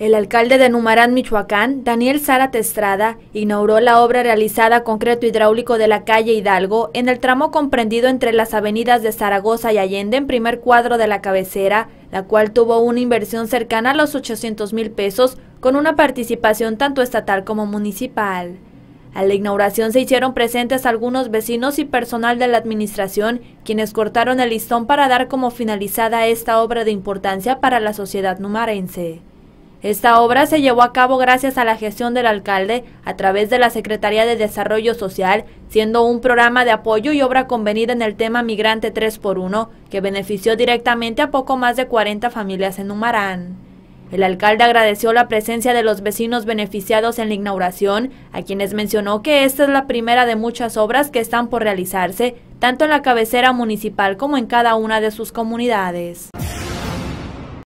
El alcalde de Numarán, Michoacán, Daniel Zárate Estrada, inauguró la obra realizada concreto hidráulico de la calle Hidalgo en el tramo comprendido entre las avenidas de Zaragoza y Allende en primer cuadro de la cabecera, la cual tuvo una inversión cercana a los 800 mil pesos con una participación tanto estatal como municipal. A la inauguración se hicieron presentes algunos vecinos y personal de la administración, quienes cortaron el listón para dar como finalizada esta obra de importancia para la sociedad numarense. Esta obra se llevó a cabo gracias a la gestión del alcalde a través de la Secretaría de Desarrollo Social, siendo un programa de apoyo y obra convenida en el tema Migrante 3x1, que benefició directamente a poco más de 40 familias en Humarán. El alcalde agradeció la presencia de los vecinos beneficiados en la inauguración, a quienes mencionó que esta es la primera de muchas obras que están por realizarse, tanto en la cabecera municipal como en cada una de sus comunidades.